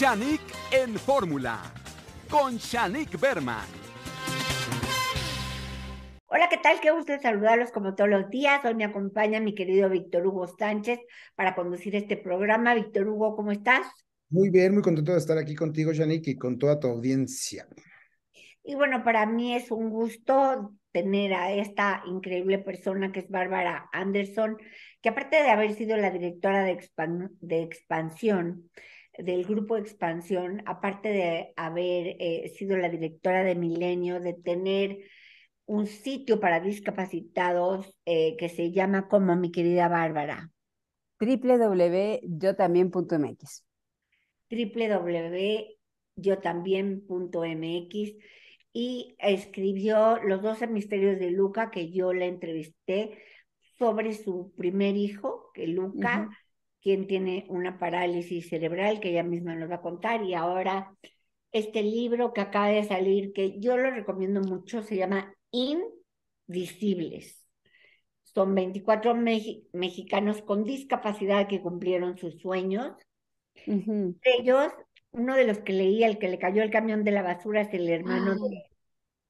Shanik en fórmula con Shanik Berman. Hola, ¿qué tal? Qué gusto saludarlos como todos los días. Hoy me acompaña mi querido Víctor Hugo Sánchez para conducir este programa. Víctor Hugo, ¿cómo estás? Muy bien, muy contento de estar aquí contigo, Shanik, y con toda tu audiencia. Y bueno, para mí es un gusto tener a esta increíble persona que es Bárbara Anderson, que aparte de haber sido la directora de expansión, del grupo Expansión, aparte de haber eh, sido la directora de Milenio, de tener un sitio para discapacitados eh, que se llama como mi querida Bárbara. www.yotambién.mx mx y escribió Los 12 misterios de Luca, que yo la entrevisté sobre su primer hijo, que Luca, quien tiene una parálisis cerebral que ella misma nos va a contar y ahora este libro que acaba de salir, que yo lo recomiendo mucho, se llama Invisibles. Son 24 mexicanos con discapacidad que cumplieron sus sueños. Ellos, uno de los que leía, el que le cayó el camión de la basura, es el hermano ah.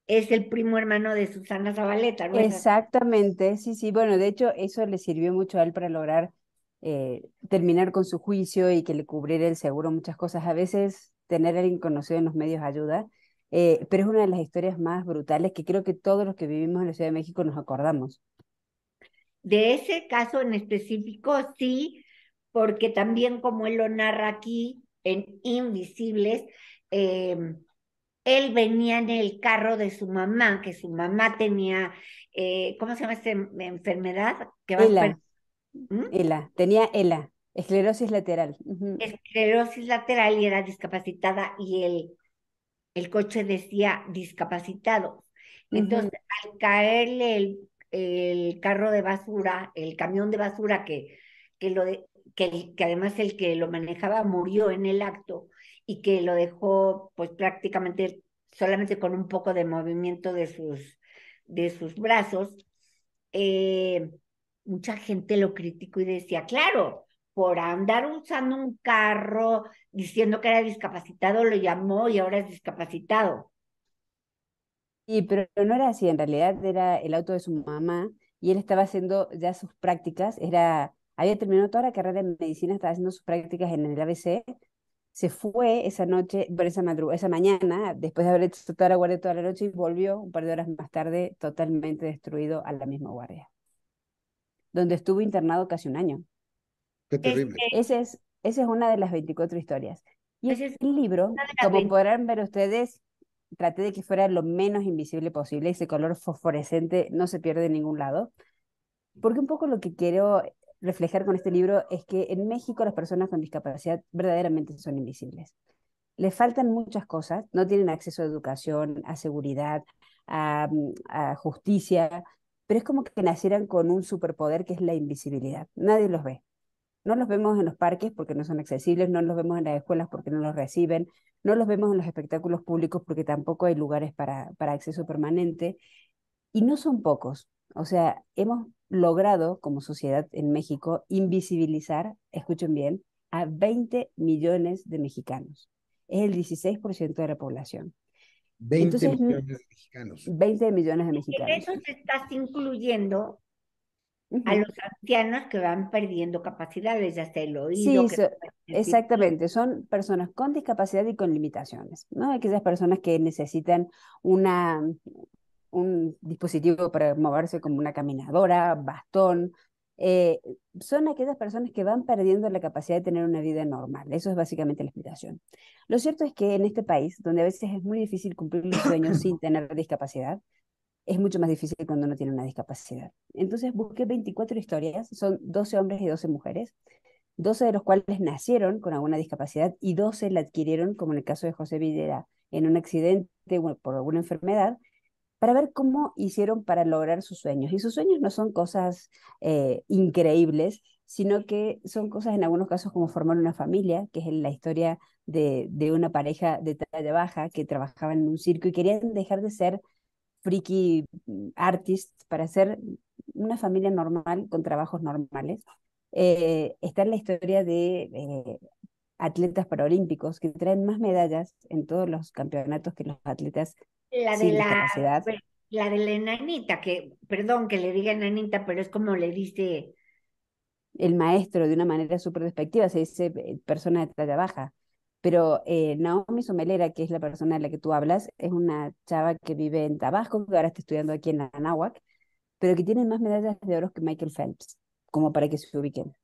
es el primo hermano de Susana Zabaleta. ¿no? Exactamente, sí, sí. Bueno, de hecho, eso le sirvió mucho a él para lograr eh, terminar con su juicio y que le cubriera el seguro muchas cosas. A veces tener a alguien en los medios ayuda, eh, pero es una de las historias más brutales que creo que todos los que vivimos en la Ciudad de México nos acordamos. De ese caso en específico, sí, porque también como él lo narra aquí en Invisibles, em, él venía en el carro de su mamá, que su mamá tenía, eh, ¿cómo se llama esa enfermedad? Que va ELA, tenía ELA, esclerosis lateral. Esclerosis lateral y era discapacitada y el, el coche decía discapacitado. Entonces, al caerle el, el, carro de basura, el camión de basura que, que, lo que, además el que lo manejaba murió en el acto y que lo dejó pues prácticamente solamente con un poco de movimiento de sus, de sus brazos, eh, mucha gente lo criticó y decía, claro, por andar usando un carro, diciendo que era discapacitado, lo llamó y ahora es discapacitado. Sí, pero no era así, en realidad era el auto de su mamá y él estaba haciendo ya sus prácticas, era, había terminado toda la carrera de medicina, estaba haciendo sus prácticas en el ABC, se fue esa noche, por esa madrugada, esa mañana, después de haber hecho toda la guardia toda la noche y volvió un par de horas más tarde totalmente destruido a la misma guardia donde estuvo internado casi un año. Qué este, terrible. es, esa es una de las 24 historias. Y ese es el libro, como podrán ver ustedes, traté de que fuera lo menos invisible posible, ese color fosforescente no se pierde en ningún lado, porque un poco lo que quiero reflejar con este libro es que en México las personas con discapacidad verdaderamente son invisibles. Les faltan muchas cosas, no tienen acceso a educación, a seguridad, a justicia, pero es como que nacieran con un superpoder que es la invisibilidad. Nadie los ve. No los vemos en los parques porque no son accesibles, no los vemos en las escuelas porque no los reciben, no los vemos en los espectáculos públicos porque tampoco hay lugares para, acceso permanente. Y no son pocos. O sea, hemos logrado como sociedad en México invisibilizar, escuchen bien, a 20 millones de mexicanos. Es el 16% de la población. 20 millones de mexicanos. 20 millones de mexicanos. En eso estás incluyendo a los ancianos que van perdiendo capacidades, ya sea el oído. Sí, exactamente, son personas con discapacidad y con limitaciones, ¿no? Aquellas personas que necesitan una, un dispositivo para moverse como una caminadora, bastón, eh, son aquellas personas que van perdiendo la capacidad de tener una vida normal. Eso es básicamente la explicación. Lo cierto es que en este país, donde a veces es muy difícil cumplir los sueños sin tener discapacidad, es mucho más difícil cuando uno tiene una discapacidad. Entonces busqué 24 historias, son 12 hombres y 12 mujeres, 12 de los cuales nacieron con alguna discapacidad y 12 la adquirieron, como en el caso de José Villera, en un accidente por alguna enfermedad, para ver cómo hicieron para lograr sus sueños. Y sus sueños no son cosas eh, increíbles, sino que son cosas en algunos casos como formar una familia, que es la historia de, una pareja de talla baja que trabajaba en un circo y querían dejar de ser freaky mm, artists para ser una familia normal con trabajos normales. Eh, está en la historia de eh, atletas paralímpicos que traen más medallas en todos los campeonatos que los atletas la de la, la de enanita, que, perdón que le diga enanita, pero es como le dice el maestro de una manera súper despectiva, se dice eh, persona de talla baja. Pero eh, Naomi Somelera, que es la persona de la que tú hablas, es una chava que vive en Tabasco, que ahora está estudiando aquí en Anáhuac, pero que tiene más medallas de oro que Michael Phelps, como para que se ubiquen.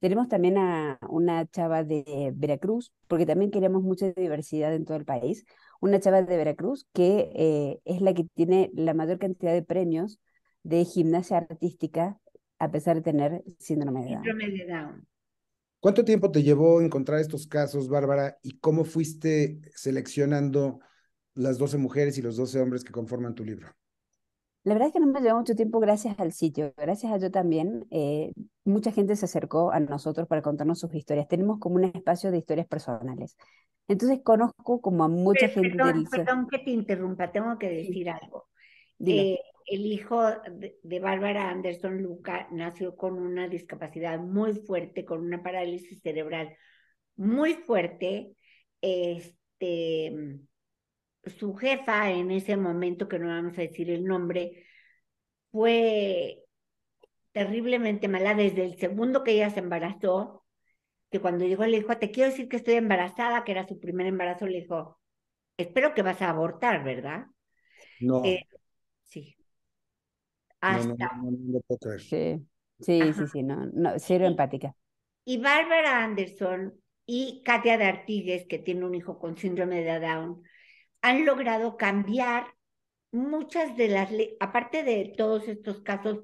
Tenemos también a una chava de Veracruz, porque también queremos mucha diversidad en todo el país, una chava de Veracruz que eh, es la que tiene la mayor cantidad de premios de gimnasia artística a pesar de tener síndrome de Down. Síndrome de Down. ¿Cuánto tiempo te llevó encontrar estos casos, Bárbara, y cómo fuiste seleccionando las 12 mujeres y los 12 hombres que conforman tu libro? La verdad es que no me llevado mucho tiempo gracias al sitio, gracias a yo también. Eh, mucha gente se acercó a nosotros para contarnos sus historias. Tenemos como un espacio de historias personales. Entonces conozco como a mucha gente. Perdón, que te interrumpa, tengo que decir algo. Eh, el hijo de, de Bárbara Anderson Luca nació con una discapacidad muy fuerte, con una parálisis cerebral muy fuerte. Este, su jefa en ese momento, que no vamos a decir el nombre, fue terriblemente mala desde el segundo que ella se embarazó, que cuando llegó le dijo, te quiero decir que estoy embarazada, que era su primer embarazo, le dijo, espero que vas a abortar, ¿verdad? No. Eh, sí. Hasta. sí, sí, sí, sí, no, no, cero empática. Y Bárbara Anderson y Katia de Artigues, que tiene un hijo con síndrome de Down, han logrado cambiar muchas de las leyes, aparte de todos estos casos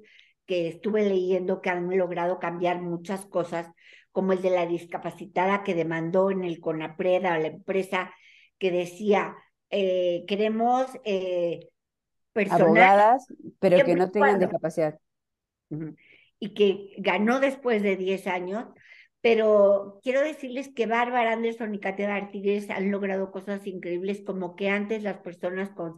que estuve leyendo que han logrado cambiar muchas cosas, como el de la discapacitada que demandó en el Conapreda, a la empresa que decía, eh, queremos eh, personas... Abogadas, pero que no tengan discapacidad. Y que ganó después de 10 años pero quiero decirles que Bárbara Anderson y Cátedra Artigues han logrado cosas increíbles, como que antes las personas con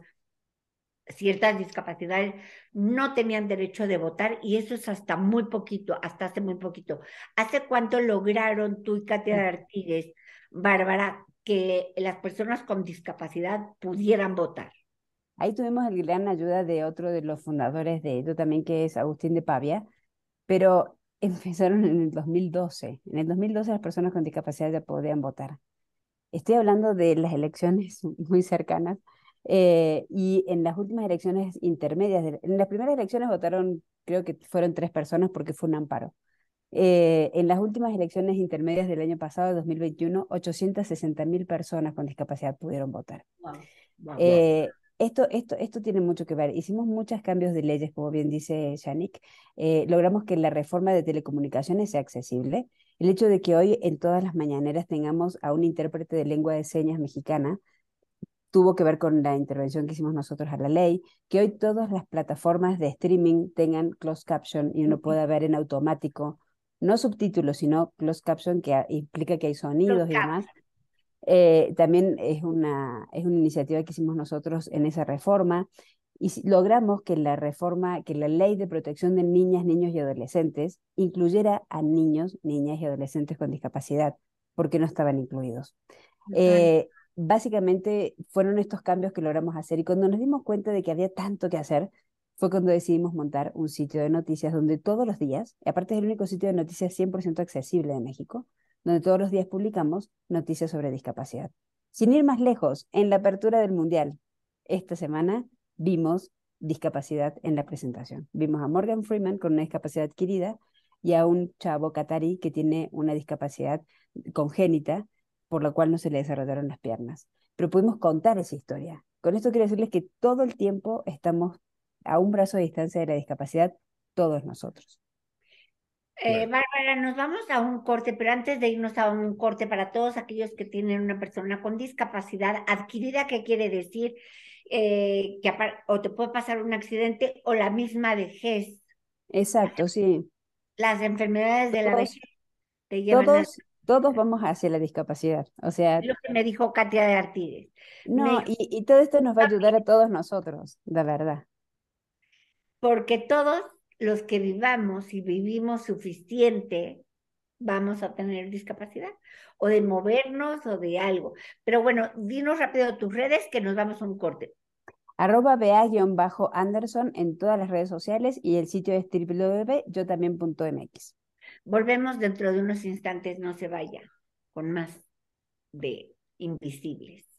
ciertas discapacidades no tenían derecho de votar y eso es hasta muy poquito, hasta hace muy poquito. ¿Hace cuánto lograron tú y Katia mm. Artigues, Bárbara, que las personas con discapacidad pudieran votar? Ahí tuvimos el gran ayuda de otro de los fundadores de esto también, que es Agustín de Pavia, pero empezaron en el 2012. En el 2012 las personas con discapacidad ya podían votar. Estoy hablando de las elecciones muy cercanas. Eh, y en las últimas elecciones intermedias, en las primeras elecciones votaron, creo que fueron tres personas porque fue un amparo. Eh, en las últimas elecciones intermedias del año pasado, 2021, 860.000 personas con discapacidad pudieron votar. Eh, esto, esto, tiene mucho que ver. Hicimos muchos cambios de leyes, como bien dice Yannick. Eh, logramos que la reforma de telecomunicaciones sea accesible. El hecho de que hoy en todas las mañaneras tengamos a un intérprete de lengua de señas mexicana tuvo que ver con la intervención que hicimos nosotros a la ley, que hoy todas las plataformas de streaming tengan closed caption y uno pueda ver en automático, no subtítulos, sino closed caption que implica que hay sonidos y demás. Eh, también es una, iniciativa que hicimos nosotros en esa reforma y logramos que la reforma, que la ley de protección de niñas, niños y adolescentes incluyera a niños, niñas y adolescentes con discapacidad, porque no estaban incluidos. Eh, básicamente fueron estos cambios que logramos hacer y cuando nos dimos cuenta de que había tanto que hacer, fue cuando decidimos montar un sitio de noticias donde todos los días, y aparte es el único sitio de noticias 100% accesible de México, donde todos los días publicamos noticias sobre discapacidad. Sin ir más lejos, en la apertura del Mundial, esta semana vimos discapacidad en la presentación. Vimos a Morgan Freeman con una discapacidad adquirida y a un chavo catarí que tiene una discapacidad congénita por la cual no se le desarrollaron las piernas. Pero pudimos contar esa historia. Con esto quiero decirles que todo el tiempo estamos a un brazo de distancia de la discapacidad, todos nosotros. Eh, Bárbara, nos vamos a un corte, pero antes de irnos a un corte para todos aquellos que tienen una persona con discapacidad adquirida, ¿qué quiere decir eh, que o te puede pasar un accidente o la misma vejez. Exacto, sí. Las enfermedades de la vejez todos, Todos vamos hacia la discapacidad, o sea... Lo que me dijo Katia de Artides. No, y, todo esto nos va a ah, ayudar a todos nosotros, de verdad. Porque todos los que vivamos y vivimos suficiente, vamos a tener discapacidad o de movernos o de algo. Pero bueno, dinos rápido tus redes que nos vamos a un corte. Arroba BA-Anderson en todas las redes sociales y el sitio es www.yotambién.mx. Volvemos dentro de unos instantes, no se vaya, con más de Invisibles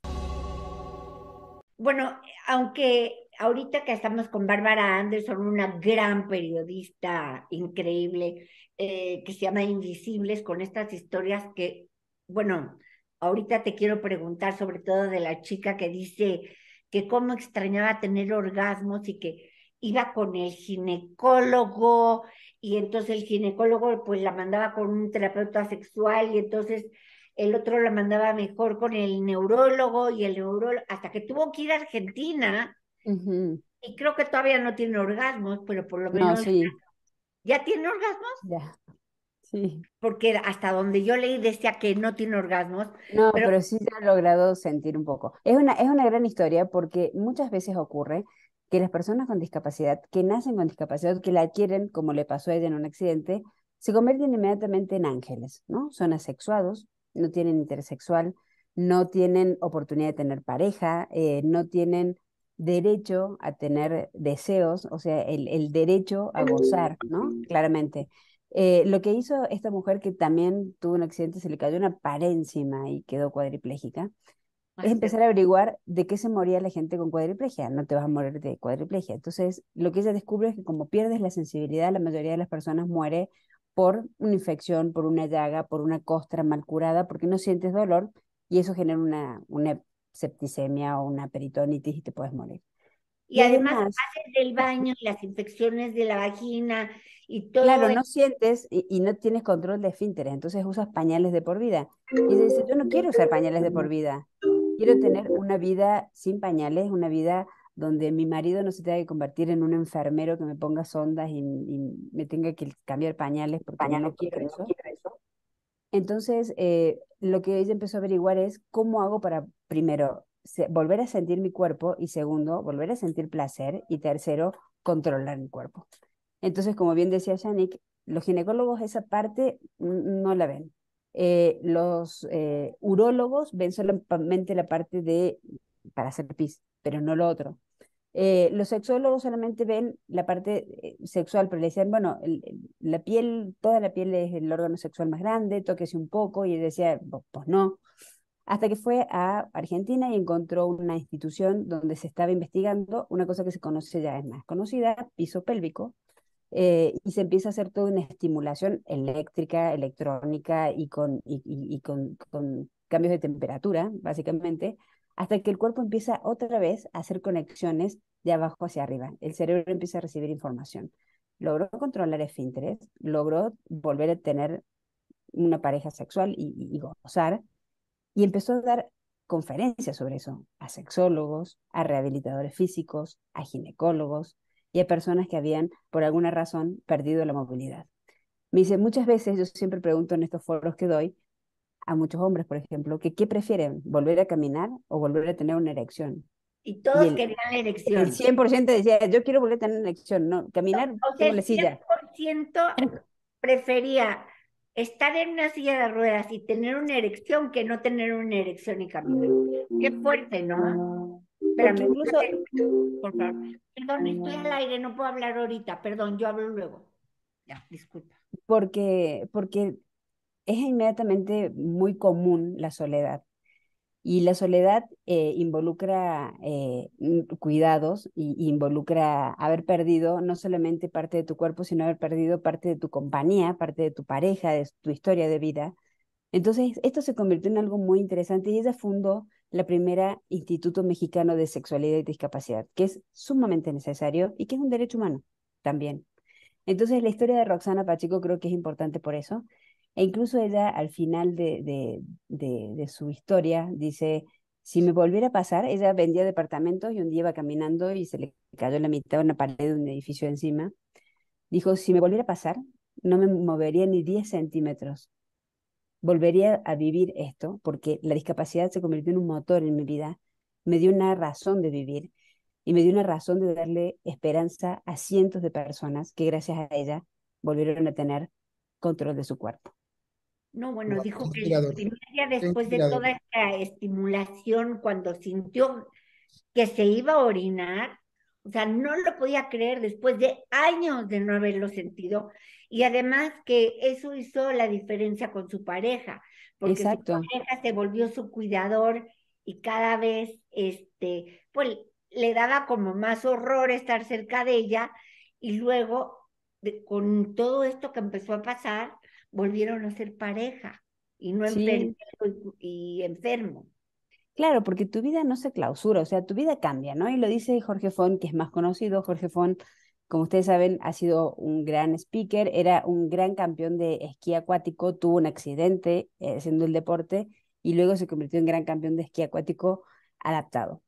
bueno, aunque ahorita que estamos con Bárbara Anderson, una gran periodista increíble, eh, que se llama Invisibles, con estas historias que, bueno, ahorita te quiero preguntar sobre todo de la chica que dice que cómo extrañaba tener orgasmos y que iba con el ginecólogo y entonces el ginecólogo pues la mandaba con un terapeuta sexual y entonces el otro la mandaba mejor con el neurólogo y el neurólogo, hasta que tuvo que ir a Argentina. Y creo que todavía no tiene orgasmos, pero por lo menos... ¿Ya tiene orgasmos? Ya. Sí. Porque hasta donde yo leí decía que no tiene orgasmos. No, pero, sí se ha logrado sentir un poco. Es una, es una gran historia porque muchas veces ocurre que las personas con discapacidad, que nacen con discapacidad, que la adquieren, como le pasó a ella en un accidente, se convierten inmediatamente en ángeles, ¿no? Son asexuados, no tienen intersexual, no tienen oportunidad de tener pareja, eh, no tienen derecho a tener deseos, o sea, el, derecho a gozar, ¿no? Claramente. Eh, lo que hizo esta mujer que también tuvo un accidente, se le cayó una pared encima y quedó cuadriplégica, ah, es empezar a averiguar de qué se moría la gente con cuadriplegia. No te vas a morir de cuadriplegia. Entonces, lo que ella descubre es que como pierdes la sensibilidad, la mayoría de las personas muere por una infección, por una llaga, por una costra mal curada, porque no sientes dolor y eso genera una, septicemia o una peritonitis y te puedes morir. Y, además, del baño las infecciones de la vagina y todo. Claro, no sientes y, no tienes control de esfínteres, entonces usas pañales de por vida. Y dices, dice, yo no quiero usar pañales de por vida, quiero tener una vida sin pañales, una vida donde mi marido no se tenga que convertir en un enfermero que me ponga sondas y, me tenga que cambiar pañales porque pañales, no, quiero eso. Entonces, eh, lo que ella empezó a averiguar es cómo hago para, primero, volver a sentir mi cuerpo y segundo, volver a sentir placer y tercero, controlar mi cuerpo. Entonces, como bien decía Yannick, los ginecólogos esa parte no la ven. Eh, los eh, urólogos ven solamente la parte de para hacer pis, pero no lo otro. Eh, los sexólogos solamente ven la parte eh, sexual, pero le decían, bueno, la piel, toda la piel es el órgano sexual más grande, tóquese un poco, y decía, pues no. Hasta que fue a Argentina y encontró una institución donde se estaba investigando una cosa que se conoce ya es más conocida, piso pélvico, eh, y se empieza a hacer toda una estimulación eléctrica, electrónica y con, y, con cambios de temperatura, básicamente, hasta que el cuerpo empieza otra vez a hacer conexiones de abajo hacia arriba. El cerebro empieza a recibir información. Logró controlar el esfínteres, logró volver a tener una pareja sexual y, y gozar, y empezó a dar conferencias sobre eso a sexólogos, a rehabilitadores físicos, a ginecólogos y a personas que habían, por alguna razón, perdido la movilidad. Me dice, muchas veces yo siempre pregunto en estos foros que doy, a muchos hombres, por ejemplo, que qué prefieren, volver a caminar o volver a tener una erección. Y todos querían la erección. El 100% decía, yo quiero volver a tener una erección, no, caminar la silla. El 100% prefería estar en una silla de ruedas y tener una erección que no tener una erección y caminar. Qué fuerte, ¿no? Pero incluso... Perdón, estoy al aire, no puedo hablar ahorita, perdón, yo hablo luego. Ya, disculpa. Porque, porque es inmediatamente muy común la soledad. Y la soledad eh, involucra eh, cuidados y, involucra haber perdido no solamente parte de tu cuerpo, sino haber perdido parte de tu compañía, parte de tu pareja, de tu historia de vida. Entonces, esto se convirtió en algo muy interesante y ella fundó la primera Instituto Mexicano de Sexualidad y Discapacidad, que es sumamente necesario y que es un derecho humano también. Entonces, la historia de Roxana Pacheco creo que es importante por eso. E incluso ella al final de, su historia dice, si me volviera a pasar, ella vendía departamentos y un día iba caminando y se le cayó en la mitad una pared de un edificio encima. Dijo, si me volviera a pasar, no me movería ni 10 centímetros. Volvería a vivir esto porque la discapacidad se convirtió en un motor en mi vida, me dio una razón de vivir y me dio una razón de darle esperanza a cientos de personas que gracias a ella volvieron a tener control de su cuerpo. No, bueno, dijo que después de toda esta estimulación, cuando sintió que se iba a orinar, o sea, no lo podía creer después de años de no haberlo sentido. Y además que eso hizo la diferencia con su pareja, porque su pareja se volvió su cuidador y cada vez, este, pues le daba como más horror estar cerca de ella. Y luego, con todo esto que empezó a pasar, volvieron a ser pareja y no y, enfermo. Claro, porque tu vida no se clausura, o sea, tu vida cambia, ¿no? Y lo dice Jorge Fon que es más conocido. Jorge Fon como ustedes saben, ha sido un gran speaker, era un gran campeón de esquí acuático, tuvo un accidente eh, haciendo el deporte y luego se convirtió en gran campeón de esquí acuático adaptado.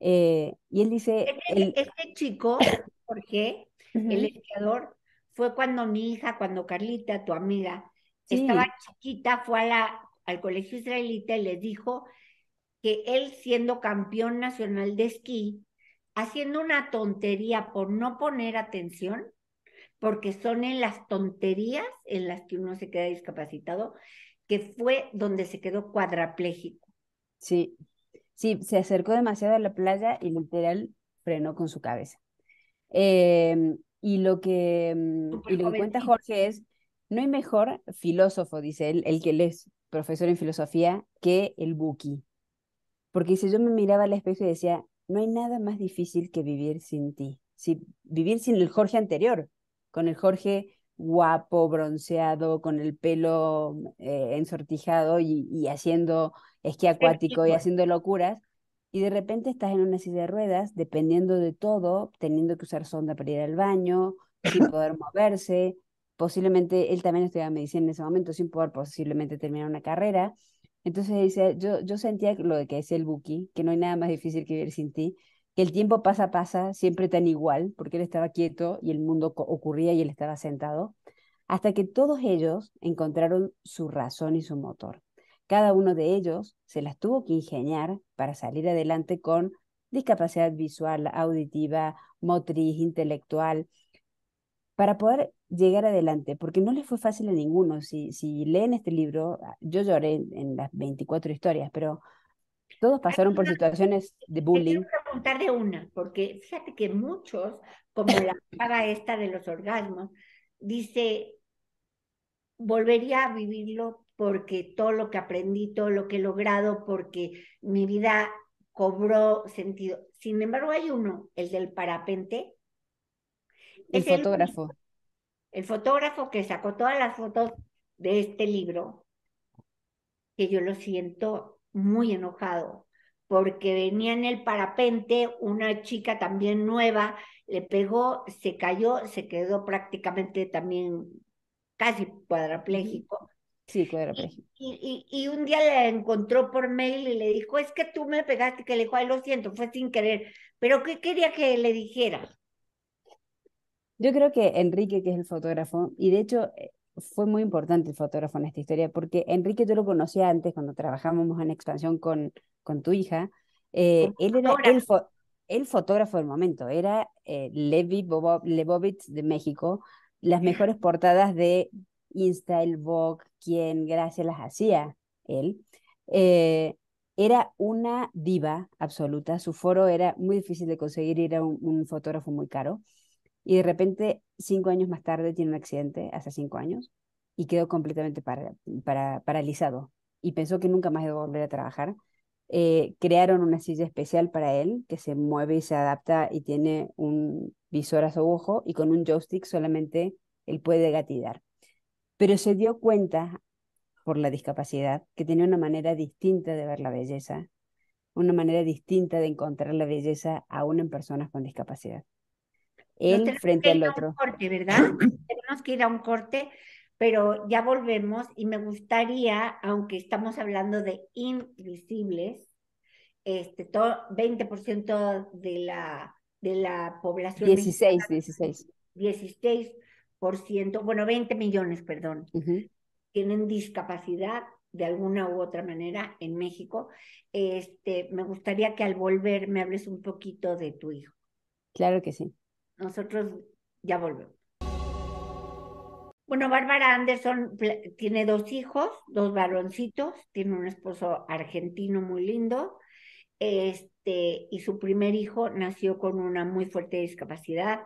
Eh, y él dice... Este, este chico, Jorge, el esquiador, fue cuando mi hija, cuando Carlita, tu amiga, estaba chiquita, fue a la, al colegio israelita y le dijo que él siendo campeón nacional de esquí, haciendo una tontería por no poner atención, porque son en las tonterías en las que uno se queda discapacitado, que fue donde se quedó cuadrapléjico. Sí, sí, se acercó demasiado a la playa y literal frenó con su cabeza. Em, y lo que, mm, y cuenta Jorge es, no hay mejor filósofo, dice él, el que él es profesor en filosofía, que el Buki. Porque dice, yo me miraba al espejo y decía, no hay nada más difícil que vivir sin ti. Si, vivir sin el Jorge anterior, con el Jorge guapo, bronceado, con el pelo eh, ensortijado y, y haciendo esquí acuático y haciendo locuras, y de repente estás en una silla de ruedas, dependiendo de todo, teniendo que usar sonda para ir al baño, sin poder moverse, posiblemente, él también estudiaba medicina en ese momento, sin poder posiblemente terminar una carrera. Entonces dice, yo, yo sentía lo que decía el Buki, que no hay nada más difícil que vivir sin ti, que el tiempo pasa, pasa, siempre tan igual, porque él estaba quieto y el mundo ocurría y él estaba sentado, hasta que todos ellos encontraron su razón y su motor. Cada uno de ellos se las tuvo que ingeniar para salir adelante con discapacidad visual, auditiva, motriz, intelectual, para poder llegar adelante, porque no les fue fácil a ninguno. Si, si leen este libro, ah, yo lloré en las 24 historias, pero todos pasaron por situaciones de bullying. Quiero de una, porque fíjate que muchos, como la paga esta de los orgasmos, dice, volvería a vivirlo porque todo lo que aprendí, todo lo que he logrado, porque mi vida cobró sentido. Sin embargo, hay uno, el del parapente. El fotógrafo. El, fotógrafo que sacó todas las fotos de este libro, que yo lo siento muy enojado, porque venía en el parapente una chica también nueva, le pegó, se cayó, se quedó prácticamente también casi cuadrapléjico Sí, Y, y, y, un día la encontró por mail y le dijo, es que tú me pegaste, que le dijo, ay, lo siento, fue sin querer. Pero ¿qué quería que le dijera? Yo creo que Enrique, que es el fotógrafo, y de hecho eh, fue muy importante el fotógrafo en esta historia, porque Enrique yo lo conocía antes cuando trabajábamos en expansión con, con tu hija. Eh, él era el, fotógrafo del momento, era eh, Levi de México, las mejores portadas de Insta, el Vogue, quien gracias las hacía él, eh, era una diva absoluta. Su foro era muy difícil de conseguir era un, fotógrafo muy caro. Y de repente, cinco años más tarde, tiene un accidente, hace cinco años, y quedó completamente paralizado. Y pensó que nunca más iba a volver a trabajar. Eh, crearon una silla especial para él que se mueve y se adapta y tiene un visor a su ojo y con un joystick solamente él puede gatillar pero se dio cuenta por la discapacidad que tenía una manera distinta de ver la belleza, una manera distinta de encontrar la belleza aún en personas con discapacidad. Él frente al otro. Un corte, ¿verdad? tenemos que ir a un corte, pero ya volvemos y me gustaría, aunque estamos hablando de invisibles, este, 20% de la, de la población. 16, 16. 16 ciento, bueno, 20 millones, perdón, tienen discapacidad de alguna u otra manera en México. Este, me gustaría que al volver me hables un poquito de tu hijo. Claro que sí. Nosotros ya volvemos. Bueno, Bárbara Anderson tiene dos hijos, dos varoncitos, tiene un esposo argentino muy lindo, este, y su primer hijo nació con una muy fuerte discapacidad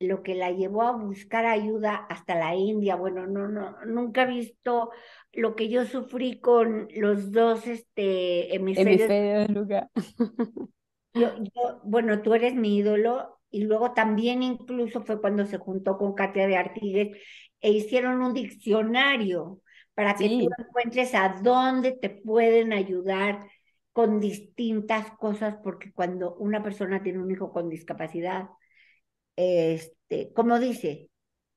lo que la llevó a buscar ayuda hasta la India. Bueno, no, no, nunca he visto lo que yo sufrí con los dos este, hemisferios. Yo, bueno, tú eres mi ídolo y luego también incluso fue cuando se juntó con Katia de Artigues e hicieron un diccionario para que tú encuentres a dónde te pueden ayudar con distintas cosas, porque cuando una persona tiene un hijo con discapacidad, este, ¿cómo dice?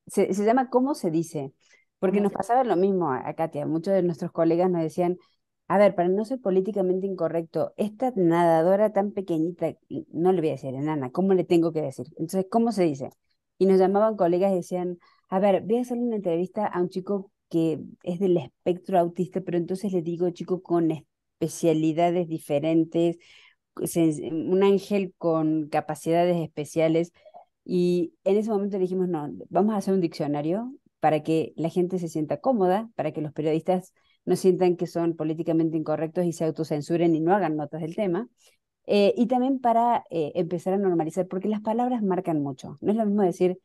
Se, llama ¿Cómo se dice? Porque nos pasaba lo mismo a, Katia. Muchos de nuestros colegas nos decían, a ver, para no ser políticamente incorrecto, esta nadadora tan pequeñita, no le voy a decir enana, ¿cómo le tengo que decir? Entonces, ¿cómo se dice? Y nos llamaban colegas y decían, a ver, voy a hacer una entrevista a un chico que es del espectro autista, pero entonces le digo chico con especialidades diferentes, un ángel con capacidades especiales. Y en ese momento dijimos, no, vamos a hacer un diccionario para que la gente se sienta cómoda, para que los periodistas no sientan que son políticamente incorrectos y se autocensuren y no hagan notas del tema. Eh, y también para eh, empezar a normalizar, porque las palabras marcan mucho. No es lo mismo decir,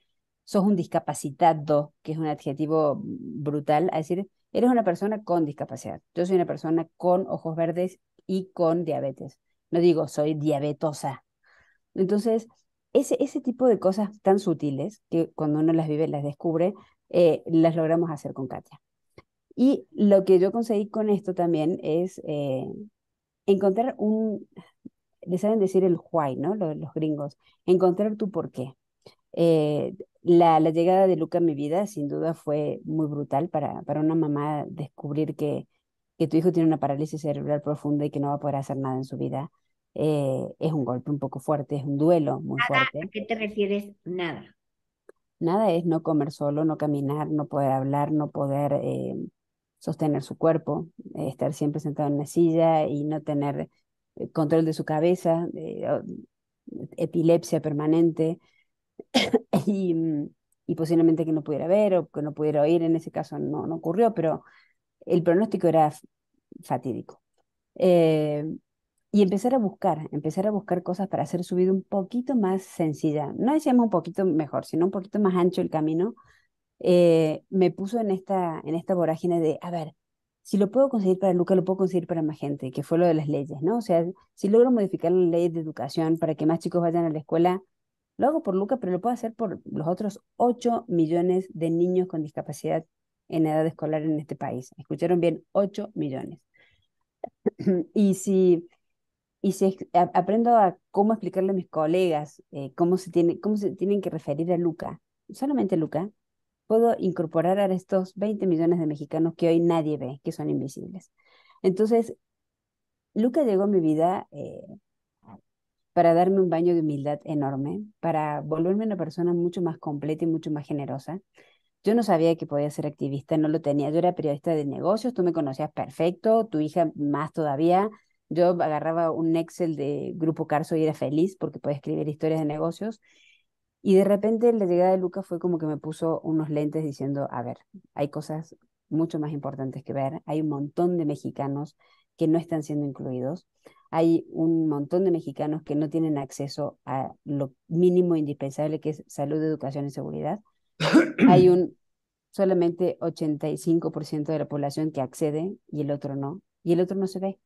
sos un discapacitado, que es un adjetivo brutal, a decir, eres una persona con discapacidad. Yo soy una persona con ojos verdes y con diabetes. No digo, soy diabetosa. Entonces, ese, tipo de cosas tan sutiles que cuando uno las vive, las descubre, eh, las logramos hacer con Katia. Y lo que yo conseguí con esto también es eh, encontrar un, le saben decir el why, ¿no? Los, gringos, encontrar tu por qué. Eh, la, llegada de Luca a mi vida sin duda fue muy brutal para, una mamá descubrir que, que tu hijo tiene una parálisis cerebral profunda y que no va a poder hacer nada en su vida. Eh, es un golpe un poco fuerte, es un duelo muy fuerte. ¿A qué te refieres nada? Nada es no comer solo, no caminar, no poder hablar, no poder eh, sostener su cuerpo, estar siempre sentado en una silla y no tener eh, control de su cabeza, epilepsia permanente mm, y, posiblemente que no pudiera ver o que no pudiera oír, en ese caso no, no ocurrió, pero el pronóstico era fatídico y empezar a buscar, empezar a buscar cosas para hacer su vida un poquito más sencilla. No decíamos un poquito mejor, sino un poquito más ancho el camino. Eh, me puso en esta, en esta vorágine de, a ver, si lo puedo conseguir para Luca, lo puedo conseguir para más gente, que fue lo de las leyes, ¿no? O sea, si logro modificar la ley de educación para que más chicos vayan a la escuela, lo hago por Luca, pero lo puedo hacer por los otros 8 millones de niños con discapacidad en edad escolar en este país. Escucharon bien, 8 millones. y si y si aprendo a cómo explicarle a mis colegas eh, cómo, se tienen que referir a Luca, solamente Luca, puedo incorporar a estos 20 millones de mexicanos que hoy nadie ve, que son invisibles. Entonces, Luca llegó a mi vida eh, para darme un baño de humildad enorme, para volverme una persona mucho más completa y mucho más generosa. Yo no sabía que podía ser activista, no lo tenía. Yo era periodista de negocios, tú me conocías perfecto, tu hija más todavía, yo agarraba un Excel de Grupo Carso y era feliz porque podía escribir historias de negocios. Y de repente la llegada de Lucas fue como que me puso unos lentes diciendo, a ver, hay cosas mucho más importantes que ver, hay un montón de mexicanos que no están siendo incluidos, hay un montón de mexicanos que no tienen acceso a lo mínimo indispensable que es salud, educación y seguridad. hay un solamente 85% de la población que accede y el otro no, y el otro no se ve.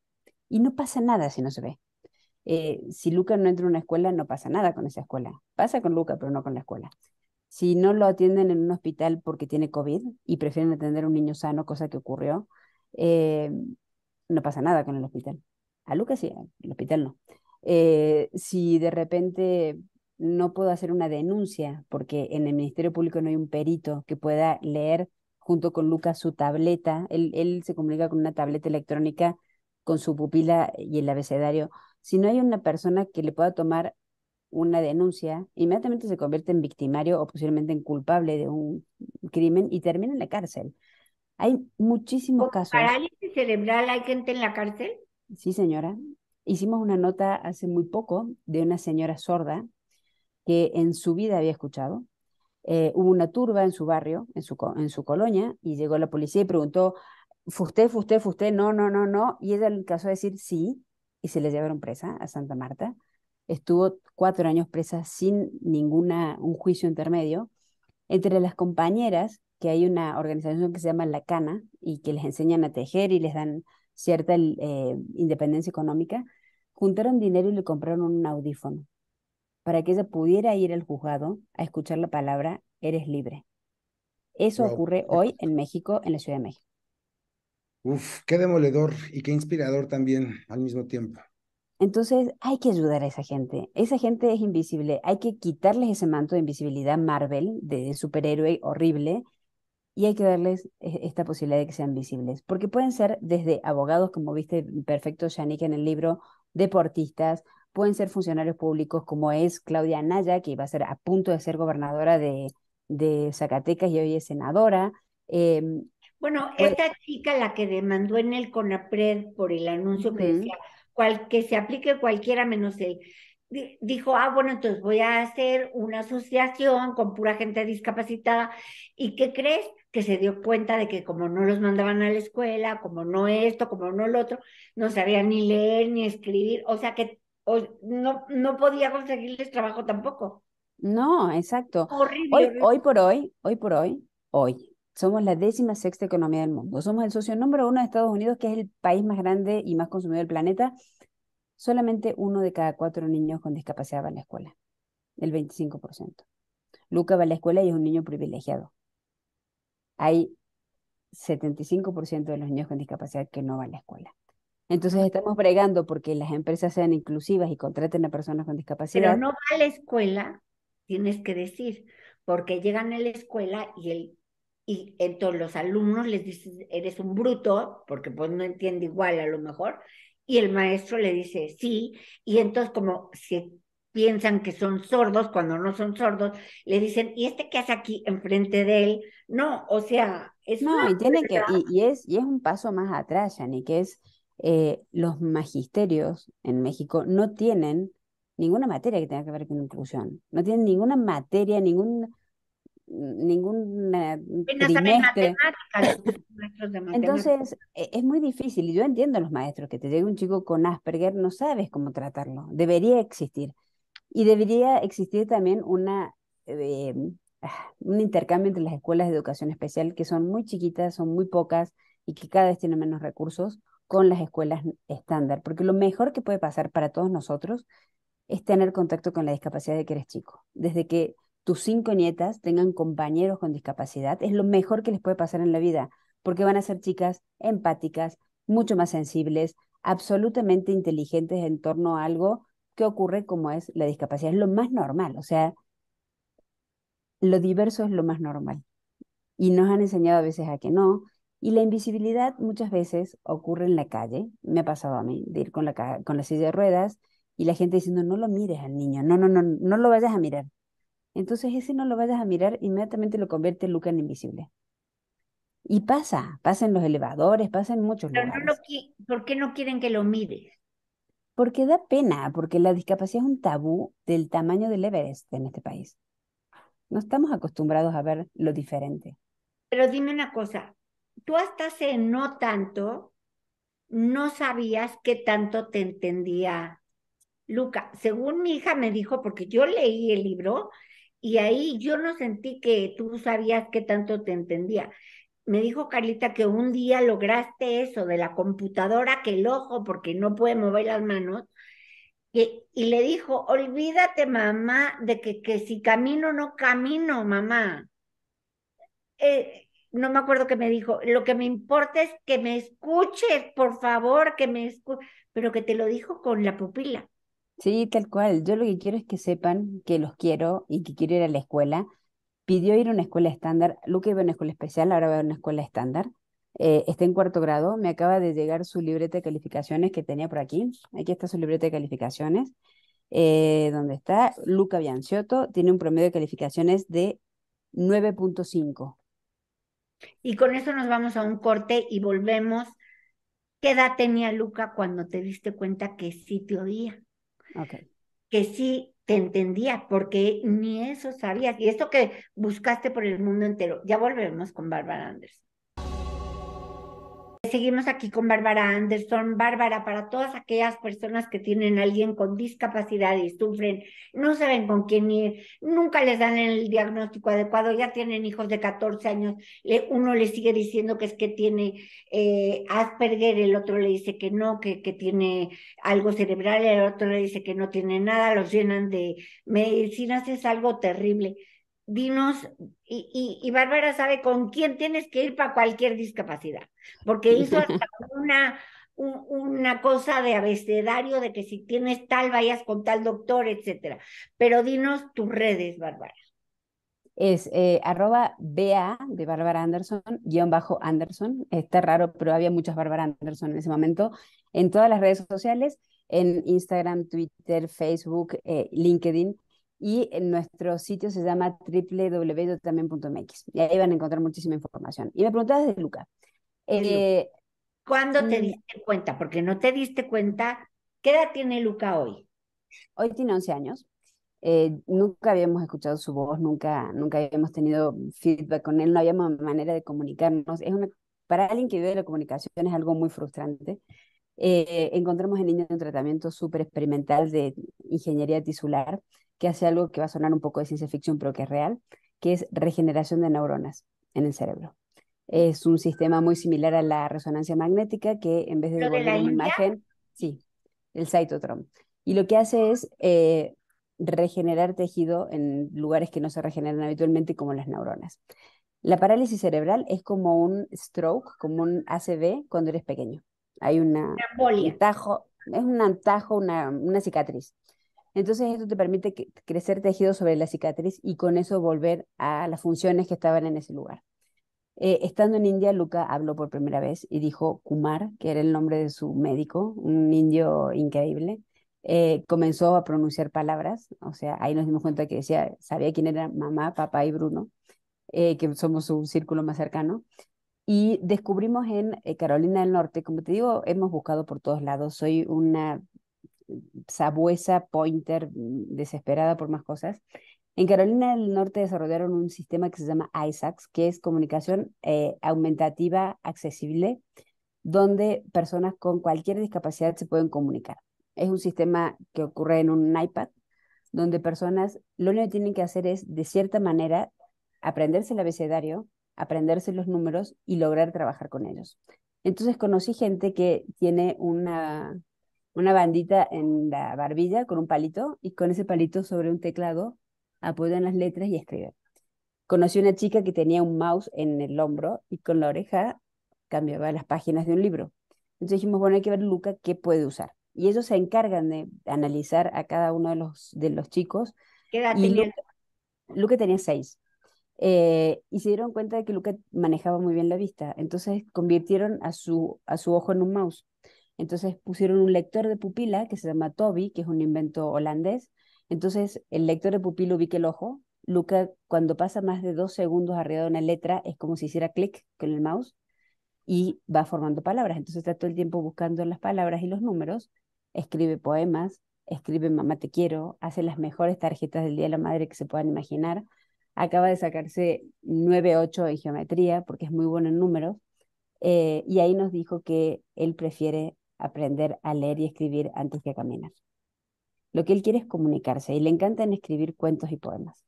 Y no pasa nada si no se ve. Eh, si Luca no entra en una escuela, no pasa nada con esa escuela. Pasa con Luca, pero no con la escuela. Si no lo atienden en un hospital porque tiene COVID y prefieren atender a un niño sano, cosa que ocurrió, eh, no pasa nada con el hospital. A Luca sí, el hospital no. Eh, si de repente no puedo hacer una denuncia porque en el Ministerio Público no hay un perito que pueda leer junto con Luca su tableta, él se comunica con una tableta electrónica con su pupila y el abecedario, si no hay una persona que le pueda tomar una denuncia, inmediatamente se convierte en victimario o posiblemente en culpable de un crimen y termina en la cárcel. Hay muchísimos casos. ¿Parálisis cerebral hay gente en la cárcel? Sí, señora. Hicimos una nota hace muy poco de una señora sorda que en su vida había escuchado. Eh, hubo una turba en su barrio, en su, en su colonia, y llegó la policía y preguntó, fusté, usted, fue no, no, no, no. Y ella le caso a decir sí, y se le llevaron presa a Santa Marta. Estuvo cuatro años presa sin ninguna, un juicio intermedio. Entre las compañeras, que hay una organización que se llama La Cana, y que les enseñan a tejer y les dan cierta eh, independencia económica, juntaron dinero y le compraron un audífono para que ella pudiera ir al juzgado a escuchar la palabra eres libre. Eso ocurre hoy en México, en la Ciudad de México. Uf, qué demoledor y qué inspirador también al mismo tiempo. Entonces hay que ayudar a esa gente. Esa gente es invisible. Hay que quitarles ese manto de invisibilidad Marvel, de superhéroe horrible, y hay que darles e-, esta posibilidad de que sean visibles. Porque pueden ser desde abogados, como viste perfecto Yannick en el libro, deportistas, pueden ser funcionarios públicos, como es Claudia Anaya, que iba a ser a punto de ser gobernadora de, Zacatecas y hoy es senadora. Eh, bueno, pues esta chica, la que demandó en el CONAPRED por el anuncio que decía que se aplique cualquiera menos él, dijo, ah, bueno, entonces voy a hacer una asociación con pura gente discapacitada. ¿Y qué crees? Que se dio cuenta de que como no los mandaban a la escuela, como no esto, como no lo otro, no sabían ni leer ni escribir, o sea que no, no podía conseguirles trabajo tampoco. No, exacto. Horrible. Hoy, hoy por hoy, hoy por hoy, hoy, somos la décima sexta economía del mundo. Somos el socio número uno de Estados Unidos, que es el país más grande y más consumido del planeta. Solamente uno de cada cuatro niños con discapacidad va a la escuela, el 25%. Luca va a la escuela y es un niño privilegiado. Hay 75% de los niños con discapacidad que no van a la escuela. Entonces estamos bregando porque las empresas sean inclusivas y contraten a personas con discapacidad. Pero no va a la escuela, tienes que decir, porque llegan a la escuela y el y entonces los alumnos les dicen, eres un bruto, porque pues no entiende igual a lo mejor, y el maestro le dice, sí, y entonces como si piensan que son sordos cuando no son sordos, le dicen, ¿y este qué hace aquí enfrente de él? No, o sea, es... No, y, que, y, es, y es un paso más atrás, Yanni, que es eh, los magisterios en México no tienen ninguna materia que tenga que ver con inclusión, no tienen ninguna materia, ningún ningún eh, trimestre. Entonces, e, es muy difícil. Y yo entiendo a los maestros que te llegue un chico con Asperger, no sabes cómo tratarlo. Debería existir. Y debería existir también una, eh, un intercambio entre las escuelas de educación especial, que son muy chiquitas, son muy pocas y que cada vez tienen menos recursos, con las escuelas estándar. Porque lo mejor que puede pasar para todos nosotros es tener contacto con la discapacidad de que eres chico. Desde que tus cinco nietas tengan compañeros con discapacidad es lo mejor que les puede pasar en la vida, porque van a ser chicas empáticas, mucho más sensibles, absolutamente inteligentes en torno a algo que ocurre como es la discapacidad. Es lo más normal, o sea, lo diverso es lo más normal. Y nos han enseñado a veces a que no. Y la invisibilidad muchas veces ocurre en la calle. Me ha pasado a mí de ir con la, con la silla de ruedas y la gente diciendo, no lo mires al niño, no, no, no, no lo vayas a mirar. Entonces ese no lo vayas a mirar, inmediatamente lo convierte en Luca en invisible. Y pasa, pasen los elevadores, pasen muchos lugares. No ¿Por qué no quieren que lo mires? Porque da pena, porque la discapacidad es un tabú del tamaño del Everest en este país. No estamos acostumbrados a ver lo diferente. Pero dime una cosa, tú hasta hace no tanto no sabías qué tanto te entendía Luca. Según mi hija me dijo, porque yo leí el libro y ahí yo no sentí que tú sabías qué tanto te entendía. Me dijo Carlita que un día lograste eso de la computadora que el ojo, porque no puede mover las manos, y, le dijo, olvídate mamá de que, si camino no camino, mamá. Eh, no me acuerdo qué me dijo, lo que me importa es que me escuches, por favor, que me escuches, pero que te lo dijo con la pupila. Sí, tal cual. Yo lo que quiero es que sepan que los quiero y que quiero ir a la escuela. Pidió ir a una escuela estándar. Luca iba a una escuela especial, ahora va a una escuela estándar. Eh, está en cuarto grado. Me acaba de llegar su libreta de calificaciones que tenía por aquí. Aquí está su libreta de calificaciones. Eh, donde está Luca Bianciotto, tiene un promedio de calificaciones de 9.5. Y con eso nos vamos a un corte y volvemos. ¿Qué edad tenía Luca cuando te diste cuenta que sí te oía? Que sí te entendía, porque ni eso sabías. Y esto que buscaste por el mundo entero. Ya volvemos con Barbara Anders. Seguimos aquí con Bárbara Anderson. Bárbara, para todas aquellas personas que tienen alguien con discapacidad y sufren, no saben con quién ir, nunca les dan el diagnóstico adecuado, ya tienen hijos de 14 años, uno le sigue diciendo que es que tiene eh, Asperger, el otro le dice que no, que, que tiene algo cerebral, el otro le dice que no tiene nada, los llenan de medicinas, es algo terrible dinos, y, Bárbara sabe con quién tienes que ir para cualquier discapacidad, porque hizo hasta una, una cosa de abecedario de que si tienes tal, vayas con tal doctor, etcétera. Pero dinos tus redes, Bárbara. Es eh, arroba BA de Bárbara Anderson, guión bajo Anderson. Está raro, pero había muchas Bárbara Anderson en ese momento. En todas las redes sociales, en Instagram, Twitter, Facebook, eh, LinkedIn y en nuestro sitio se llama www.también.mx. Y ahí van a encontrar muchísima información. Y me preguntabas de Luca. Eh, ¿Cuándo te mm. diste cuenta? Porque no te diste cuenta. ¿Qué edad tiene Luca hoy? Hoy tiene 11 años. Eh, nunca habíamos escuchado su voz, nunca, nunca habíamos tenido feedback con él, no habíamos manera de comunicarnos. Es para alguien que vive la comunicación es algo muy frustrante. Eh, encontramos el niño en un tratamiento súper experimental de ingeniería tisular que hace algo que va a sonar un poco de ciencia ficción, pero que es real, que es regeneración de neuronas en el cerebro. Es un sistema muy similar a la resonancia magnética que en vez de devolver una imagen, sí, el cytotron. Y lo que hace es eh, regenerar tejido en lugares que no se regeneran habitualmente, como las neuronas. La parálisis cerebral es como un stroke, como un ACV cuando eres pequeño. Hay una, un es un antajo, una cicatriz. Entonces esto te permite crecer tejido sobre la cicatriz y con eso volver a las funciones que estaban en ese lugar. Eh, estando en India, Luca habló por primera vez y dijo Kumar, que era el nombre de su médico, un indio increíble. Eh, comenzó a pronunciar palabras, o sea, ahí nos dimos cuenta que decía, sabía quién era mamá, papá y Bruno, eh, que somos un círculo más cercano. Y descubrimos en Carolina del Norte, como te digo, hemos buscado por todos lados, soy una sabuesa, pointer, mm, desesperada por más cosas. En Carolina del Norte desarrollaron un sistema que se llama ISACS, que es comunicación eh, aumentativa accesible, donde personas con cualquier discapacidad se pueden comunicar. Es un sistema que ocurre en un iPad, donde personas lo único que tienen que hacer es, de cierta manera, aprenderse el abecedario, aprenderse los números y lograr trabajar con ellos. Entonces conocí gente que tiene una una bandita en la barbilla con un palito y con ese palito sobre un teclado apoyan las letras y escriben. Conocí una chica que tenía un mouse en el hombro y con la oreja cambiaba las páginas de un libro. Entonces dijimos, bueno, hay que ver Luca qué puede usar. Y ellos se encargan de analizar a cada uno de los, de los chicos. ¿Qué edad tenía? Luca, tenía seis. Eh, y se dieron cuenta de que Luca manejaba muy bien la vista. Entonces convirtieron a su, a su ojo en un mouse. Entonces pusieron un lector de pupila que se llama Toby, que es un invento holandés. Entonces el lector de pupila ubica el ojo. Luca, cuando pasa más de dos segundos alrededor de una letra, es como si hiciera clic con el mouse y va formando palabras. Entonces está todo el tiempo buscando las palabras y los números, escribe poemas, escribe Mamá te quiero, hace las mejores tarjetas del Día de la Madre que se puedan imaginar, acaba de sacarse 9-8 en geometría porque es muy bueno en números, eh, y ahí nos dijo que él prefiere aprender a leer y escribir antes que a caminar. Lo que él quiere es comunicarse y le encantan escribir cuentos y poemas.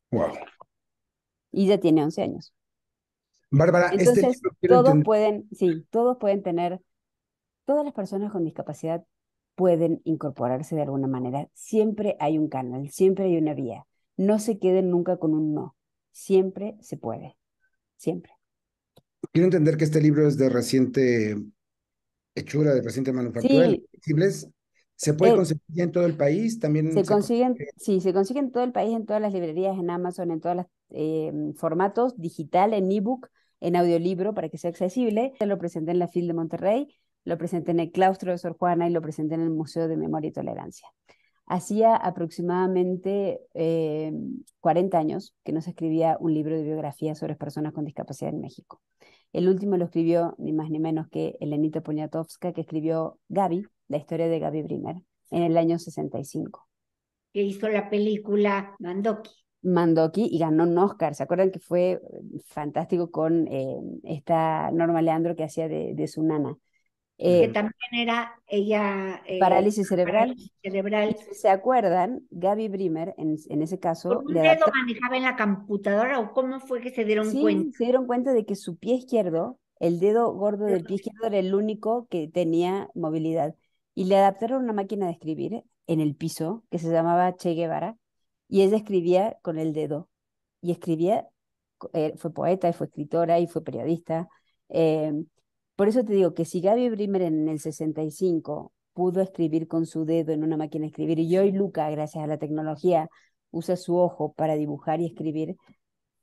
Y ya tiene 11 años. Bárbara, este Entonces, todos pueden, sí, todos pueden tener, todas las personas con discapacidad pueden incorporarse de alguna manera. Siempre hay un canal, siempre hay una vía. No se queden nunca con un no. Siempre se puede. Siempre. Quiero entender que este libro es de reciente hechura de reciente manufacturero, ¿Se puede eh, conseguir en todo el país? También se, consiguen, consigue? se consiguen en todo el país, en todas las librerías, en Amazon, en todos los em, formatos, digital, en e-book, en audiolibro, para que sea accesible. Lo presenté en la FIL de Monterrey, lo presenté en el claustro de Sor Juana y lo presenté en el Museo de Memoria y Tolerancia. Hacía aproximadamente 40 em, años que no se escribía un libro de biografía sobre personas con discapacidad en México. El último lo escribió ni más ni menos que Elenita Poniatowska, que escribió Gaby, la historia de Gaby Brimer, en el año 65. Que hizo la película Mandoki. Mandoki y ganó un Oscar. ¿Se acuerdan que fue fantástico con eh, esta Norma Leandro que hacía de su nana? Eh, que también era ella... Eh, parálisis cerebral. cerebral. Si se acuerdan, Gaby Brimer, en, en ese caso... de un dedo manejaba en la computadora o cómo fue que se dieron sí, cuenta? se dieron cuenta de que su pie izquierdo, el dedo gordo del pie izquierdo era el único que tenía movilidad. Y le adaptaron una máquina de escribir en el piso que se llamaba Che Guevara y ella escribía con el dedo. Y escribía, eh, fue poeta y fue escritora y fue periodista. Por eso te digo que si Gaby Brimer en el 65 pudo escribir con su dedo en una máquina escribir y hoy Luca, gracias a la tecnología, usa su ojo para dibujar y escribir,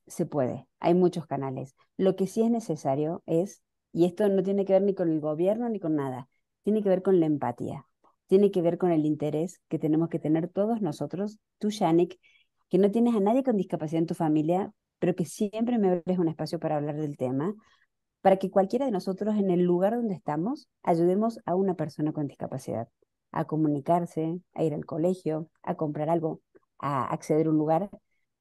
se puede. Hay muchos canales. Lo que sí es necesario es, y esto no tiene que ver ni con el gobierno ni con nada, tiene que ver con la empatía, tiene que ver con el interés que tenemos que tener todos nosotros, tú, Yannick, que no tienes a nadie con discapacidad en tu familia, pero que siempre me abres un espacio para hablar del tema, para que cualquiera de nosotros en el lugar donde estamos ayudemos a una persona con discapacidad a comunicarse, a ir al colegio, a comprar algo, a acceder a un lugar.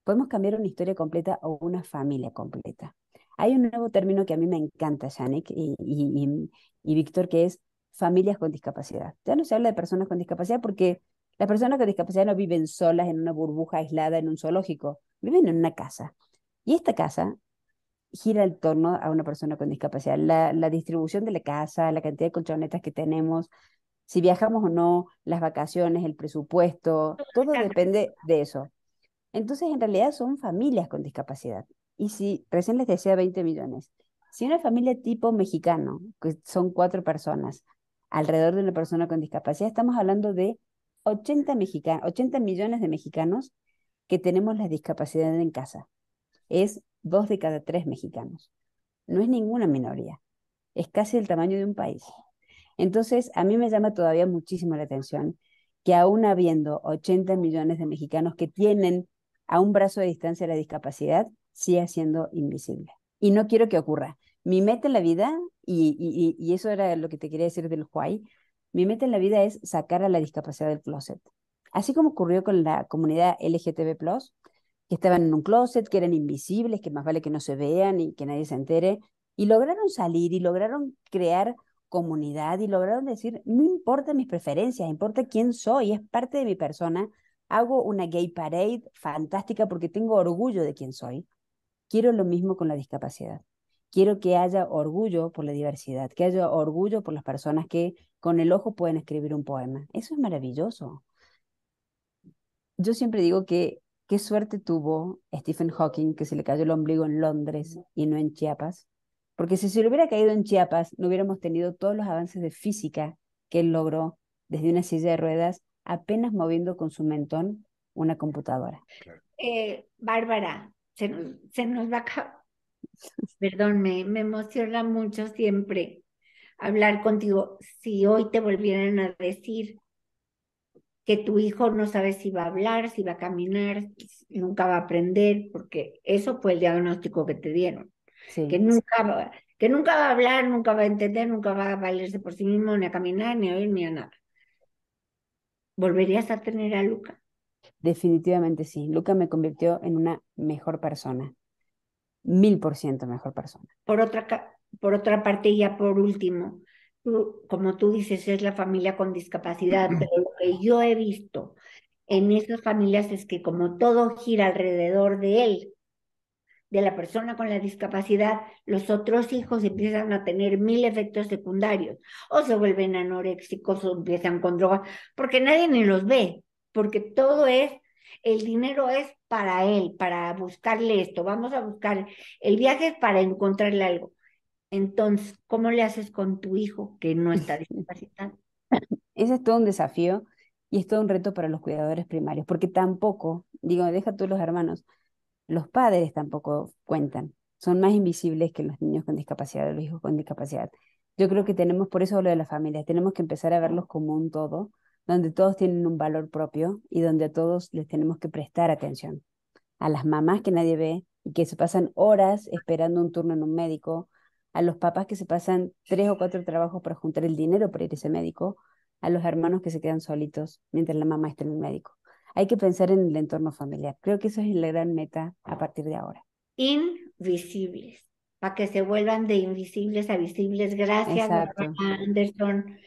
Podemos cambiar una historia completa o una familia completa. Hay un nuevo término que a mí me encanta, Yannick y, Víctor, que es familias con discapacidad. Ya no se habla de personas con discapacidad porque las personas con discapacidad no viven solas en una burbuja aislada en un zoológico, viven en una casa. Y esta casa gira el torno a una persona con discapacidad. La, distribución de la casa, la cantidad de colchonetas que tenemos, si viajamos o no, las vacaciones, el presupuesto, todo depende de eso. Entonces, en realidad son familias con discapacidad. Y si recién les decía 20 millones, si una familia tipo mexicano, que son cuatro personas, alrededor de una persona con discapacidad, estamos hablando de 80, 80 millones de mexicanos que tenemos la discapacidad en casa es dos de cada tres mexicanos. No es ninguna minoría, es casi el tamaño de un país. Entonces, a mí me llama todavía muchísimo la atención que aún habiendo 80 millones de mexicanos que tienen a un brazo de distancia la discapacidad, siga siendo invisible. Y no quiero que ocurra. Mi meta en la vida, y, eso era lo que te quería decir del Huay, mi meta en la vida es sacar a la discapacidad del closet. Así como ocurrió con la comunidad LGTB, que estaban en un closet, que eran invisibles, que más vale que no se vean y que nadie se entere, y lograron salir y lograron crear comunidad y lograron decir, no importa mis preferencias, importa quién soy, es parte de mi persona, hago una gay parade fantástica porque tengo orgullo de quién soy. Quiero lo mismo con la discapacidad. Quiero que haya orgullo por la diversidad, que haya orgullo por las personas que con el ojo pueden escribir un poema. Eso es maravilloso. Yo siempre digo que ¿Qué suerte tuvo Stephen Hawking que se le cayó el ombligo en Londres y no en Chiapas? Porque si se le hubiera caído en Chiapas, no hubiéramos tenido todos los avances de física que él logró desde una silla de ruedas, apenas moviendo con su mentón una computadora. Eh, Bárbara, se nos, va a acabar. Perdón, me, me emociona mucho siempre hablar contigo. Si hoy te volvieran a decir, que tu hijo no sabe si va a hablar, si va a caminar, nunca va a aprender, porque eso fue el diagnóstico que te dieron. Que, nunca va, que nunca va a hablar, nunca va a entender, nunca va a valerse por sí mismo, ni a caminar, ni a oír, ni a nada. ¿Volverías a tener a Luca? Definitivamente sí. Luca me convirtió en una mejor persona. Mil por ciento mejor persona. Por otra, por otra parte, ya por último, como tú dices, es la familia con discapacidad, pero que yo he visto en esas familias es que como todo gira alrededor de él, de la persona con la discapacidad, los otros hijos empiezan a tener mil efectos secundarios, o se vuelven anoréxicos, o empiezan con drogas, porque nadie ni los ve, porque todo es, el dinero es para él, para buscarle esto, vamos a buscar, el viaje para encontrarle algo. Entonces, ¿cómo le haces con tu hijo que no está discapacitado? Ese es todo un desafío y es todo un reto para los cuidadores primarios, porque tampoco, digo, deja tú los hermanos, los padres tampoco cuentan, son más invisibles que los niños con discapacidad o los hijos con discapacidad. Yo creo que tenemos, por eso lo de las familias, tenemos que empezar a verlos como un todo, donde todos tienen un valor propio y donde a todos les tenemos que prestar atención. A las mamás que nadie ve y que se pasan horas esperando un turno en un médico, a los papás que se pasan tres o cuatro trabajos para juntar el dinero para ir a ese médico, a los hermanos que se quedan solitos mientras la mamá está en el médico. Hay que pensar en el entorno familiar. Creo que eso es la gran meta a partir de ahora. Invisibles, para que se vuelvan de invisibles a visibles. Gracias, Anderson.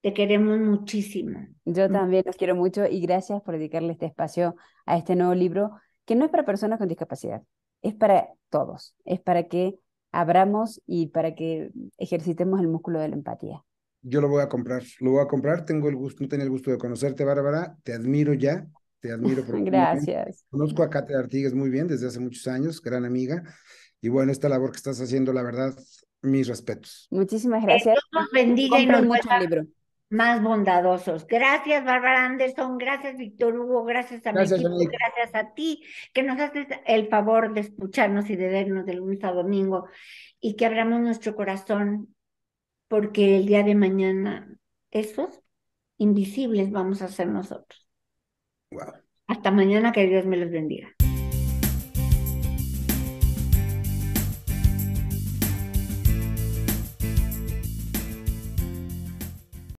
Te queremos muchísimo. Yo mm. también los quiero mucho y gracias por dedicarle este espacio a este nuevo libro, que no es para personas con discapacidad, es para todos, es para que abramos y para que ejercitemos el músculo de la empatía yo lo voy a comprar, lo voy a comprar, tengo el gusto, no tenía el gusto de conocerte, Bárbara, te admiro ya, te admiro. Gracias. Conozco a Katia Artigues muy bien desde hace muchos años, gran amiga, y bueno, esta labor que estás haciendo, la verdad, mis respetos. Muchísimas gracias. Dios nos bendiga y nos mucho Más bondadosos. Gracias, Bárbara Anderson. Gracias, Víctor Hugo. Gracias a mi equipo, Gracias a ti que nos haces el favor de escucharnos y de vernos del lunes a domingo y que abramos nuestro corazón porque el día de mañana esos invisibles vamos a ser nosotros. Hasta mañana, que Dios me los bendiga.